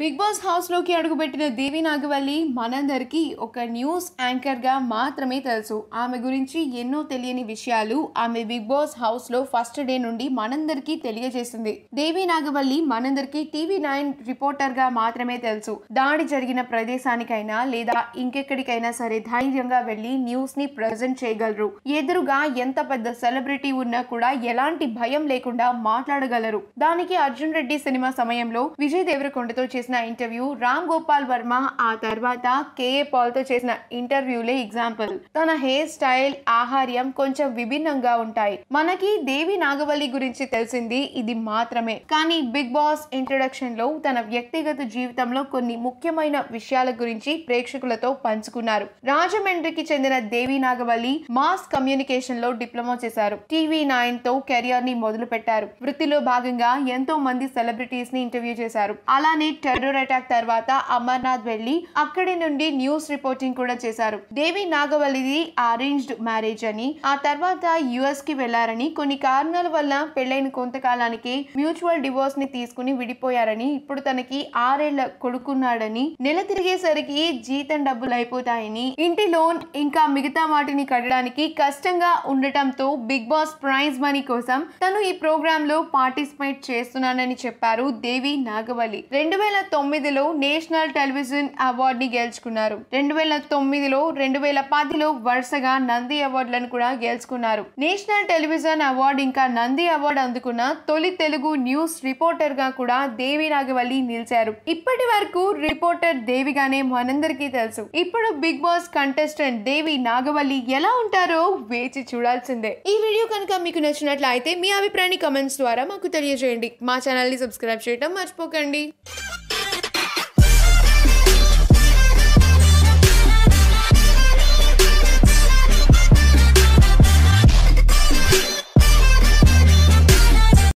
big boss హౌస్లోకి అడుగుపెట్టిన దేవి నాగవల్లి మనందరికీ ఒక న్యూస్ యాంకర్గా మాత్రమే తెలుసు ఆమె గురించి ఎన్నో తెలియని విషయాలు ఆమె బిగ్ బాస్ హౌస్లో ఫస్ట్ డే నుండి మనందరికీ తెలియజేసింది దేవి నాగవల్లి మనందరికీ టీవీ నైన్ రిపోర్టర్గా మాత్రమే తెలుసు దాడి జరిగిన ప్రదేశానికైనా లేదా ఇంకెక్కడికైనా సరే ధైర్యంగా వెళ్ళి ని ప్రజెంట్ చేయగలరు ఎదురుగా ఎంత పెద్ద సెలబ్రిటీ ఉన్నా కూడా ఎలాంటి భయం లేకుండా మాట్లాడగలరు దానికి అర్జున్ రెడ్డి సినిమా సమయంలో విజయ్ దేవరకొండతో చేసిన చేసిన ఇంటర్వ్యూ రామ్ గోపాల్ వర్మ ఆ తర్వాత కేఏ పాల్తో చేసిన ఇంటర్వ్యూలే ఎగ్జాంపుల్ తన హెయిర్ స్టైల్ ఆహార్యం కొంచెం విభిన్నంగా ఉంటాయి మనకి దేవి నాగవల్లి గురించి తెలిసింది ఇది మాత్రమే కానీ బిగ్ బాస్ ఇంట్రొడక్షన్ లో తన వ్యక్తిగత జీవితంలో కొన్ని ముఖ్యమైన విషయాల గురించి ప్రేక్షకులతో పంచుకున్నారు రాజమండ్రికి చెందిన దేవి నాగవల్లి మాస్ కమ్యూనికేషన్ లో డిప్లొమా చేశారు టీవీ నైన్ తో కెరియర్ ని మొదలు పెట్టారు వృత్తిలో భాగంగా ఎంతో మంది సెలబ్రిటీస్ ని ఇంటర్వ్యూ చేశారు అలానే టెర్రర్ అటాక్ తర్వాత అమర్నాథ్ వెళ్లి అక్కడి నుండి న్యూస్ రిపోర్టింగ్ కూడా చేశారు దేవి నాగవల్లిది అరేంజ్డ్ మ్యారేజ్ అని ఆ తర్వాత యుఎస్ కి వెళ్లారని కొన్ని కారణాల వల్ల పెళ్లైన కొంతకాలానికి మ్యూచువల్ డివోర్స్ ని తీసుకుని విడిపోయారని ఇప్పుడు తనకి ఆరేళ్ల కొడుకున్నాడని నెల తిరిగేసరికి జీతం డబ్బులు అయిపోతాయని ఇంటి లోన్ ఇంకా మిగతా వాటిని కట్టడానికి కష్టంగా ఉండటంతో బిగ్ బాస్ ప్రైజ్ మనీ కోసం తను ఈ ప్రోగ్రామ్ లో పార్టిసిపేట్ చేస్తున్నానని చెప్పారు దేవి నాగవల్లి రెండు వేల వేల తొమ్మిదిలో నేషనల్ టెలివిజన్ అవార్డుని గెలుచుకున్నారు రెండు వేల తొమ్మిదిలో రెండు వేల పదిలో వరుసగా నంది అవార్డులను కూడా గెలుచుకున్నారు నేషనల్ టెలివిజన్ అవార్డు ఇంకా నంది అవార్డు అందుకున్న తొలి తెలుగు న్యూస్ రిపోర్టర్ గా కూడా దేవి రాఘవల్లి నిలిచారు ఇప్పటి వరకు రిపోర్టర్ దేవిగానే మనందరికీ తెలుసు ఇప్పుడు Bigg Boss contestant Devi Nagavalli ఎలా ఉంటారో వేచి చూడాల్సిందే ఈ వీడియో కనుక మీకు నచ్చినట్లయితే మీ అభిప్రాయాన్ని కమెంట్స్ ద్వారా మాకు తెలియజేయండి మా ఛానల్ని సబ్స్క్రైబ్ చేయడం మర్చిపోకండి